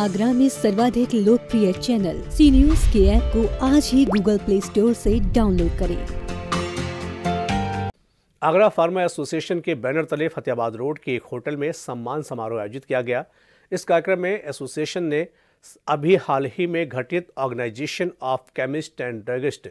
आगरा में सर्वाधिक लोकप्रिय चैनल सी न्यूज के ऐप को आज ही गूगल प्ले स्टोर से डाउनलोड करें आगरा फार्मा एसोसिएशन के बैनर तले फतेहाबाद रोड के एक होटल में सम्मान समारोह आयोजित किया गया इस कार्यक्रम में एसोसिएशन ने अभी हाल ही में घटित organisation of chemist and druggist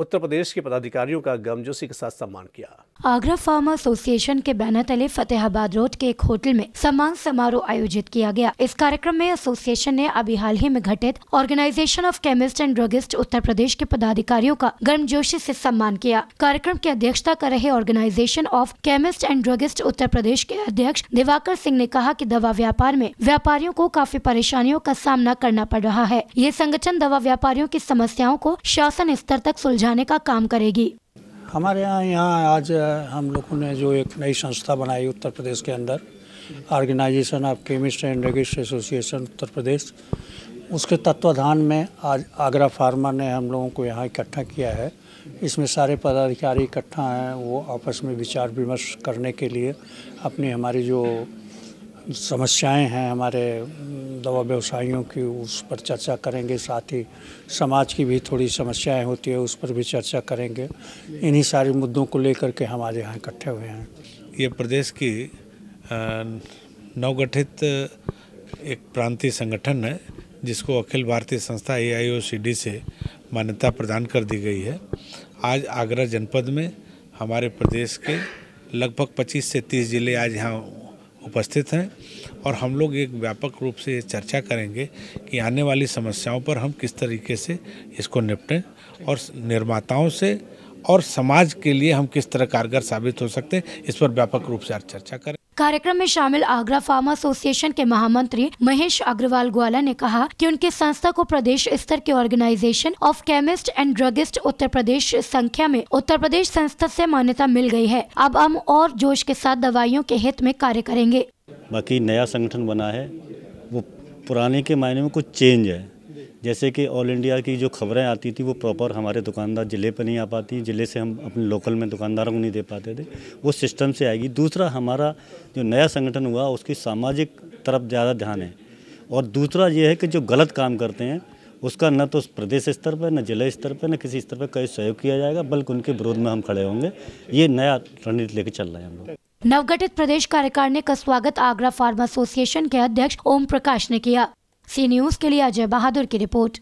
Uttar Pradesh के पदाधिकारियों का गमजोशी के साथ सम्मान किया आगरा फार्मा एसोसिएशन के बैनर तले फतेहाबाद रोड के एक होटल में सम्मान समारोह आयोजित किया गया इस कार्यक्रम में एसोसिएशन ने अभी हाल ही में घटित organisation of chemist and druggist Uttar Pradesh के पदाधिकारियों का गर्मजोशी ऐसी सम्मान किया कार्यक्रम की अध्यक्षता कर रहे organisation of chemist and druggist Uttar Pradesh के अध्यक्ष दिवाकर सिंह ने कहा की दवा व्यापार में व्यापारियों को काफी परेशानियों का सामना करना पड़ रहा है ये संगठन दवा व्यापारियों की समस्याओं को शासन स्तर तक सुलझा समझाने का काम करेगी हमारे यहाँ यहाँ आज हम लोगों ने जो एक नई संस्था बनाई उत्तर प्रदेश के अंदर organisation of chemist and druggist association Uttar Pradesh उसके तत्वाधान में आज आगरा फार्मा ने हम लोगों को यहाँ इकट्ठा किया है इसमें सारे पदाधिकारी इकट्ठा हैं वो आपस में विचार विमर्श करने के लिए अपनी हमारी जो समस्याएं हैं हमारे दवा व्यवसायियों की उस पर चर्चा करेंगे साथ ही समाज की भी थोड़ी समस्याएं होती है उस पर भी चर्चा करेंगे इन्हीं सारे मुद्दों को लेकर के हमारे यहाँ इकट्ठे हुए हैं ये प्रदेश की नवगठित एक प्रांतीय संगठन है जिसको अखिल भारतीय संस्था ए से मान्यता प्रदान कर दी गई है आज आगरा जनपद में हमारे प्रदेश के लगभग 25 से 30 जिले आज यहाँ उपस्थित हैं और हम लोग एक व्यापक रूप से ये चर्चा करेंगे कि आने वाली समस्याओं पर हम किस तरीके से इसको निपटें और निर्माताओं से और समाज के लिए हम किस तरह कारगर साबित हो सकते हैं इस पर व्यापक रूप से आज चर्चा करें कार्यक्रम में शामिल आगरा फार्मा एसोसिएशन के महामंत्री महेश अग्रवाल ग्वाला ने कहा कि उनकी संस्था को प्रदेश स्तर के organisation of chemist and druggist Uttar Pradesh संख्या में उत्तर प्रदेश संस्था से मान्यता मिल गई है अब हम और जोश के साथ दवाइयों के हित में कार्य करेंगे बाकी नया संगठन बना है वो पुराने के मायने में कुछ चेंज है जैसे कि ऑल इंडिया की जो खबरें आती थी वो प्रॉपर हमारे दुकानदार ज़िले पर नहीं आ पाती ज़िले से हम अपने लोकल में दुकानदारों को नहीं दे पाते थे वो सिस्टम से आएगी दूसरा हमारा जो नया संगठन हुआ उसकी सामाजिक तरफ ज़्यादा ध्यान है और दूसरा ये है कि जो गलत काम करते हैं उसका न तो प्रदेश स्तर पर न जिला स्तर पर न किसी स्तर पर कई सहयोग किया जाएगा बल्कि उनके विरोध में हम खड़े होंगे ये नया रणनीति लेकर चल रहे हैं हम लोग नवगठित प्रदेश कार्यकारिणी का स्वागत आगरा फार्मा एसोसिएशन के अध्यक्ष ओम प्रकाश ने किया सी न्यूज़ के लिए अजय बहादुर की रिपोर्ट